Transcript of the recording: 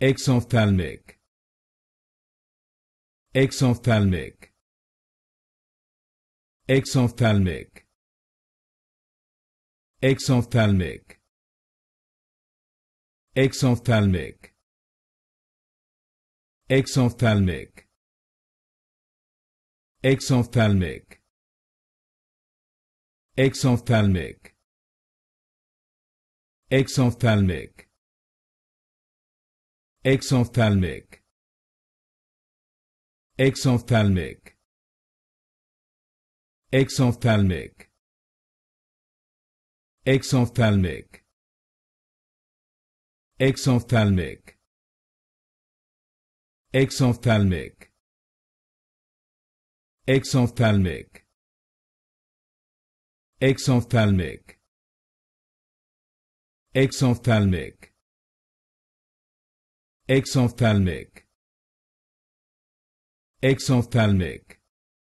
Exophthalmic. Exophthalmic. Exophthalmic. Exophthalmic. Exophthalmic. Exophthalmic. Exophthalmic. Exophthalmic. Exophthalmic. exophthalmic exophthalmic exophthalmic exophthalmic exophthalmic exophthalmic exophthalmic exophthalmic exophthalmic Exophthalmic. Exophthalmic.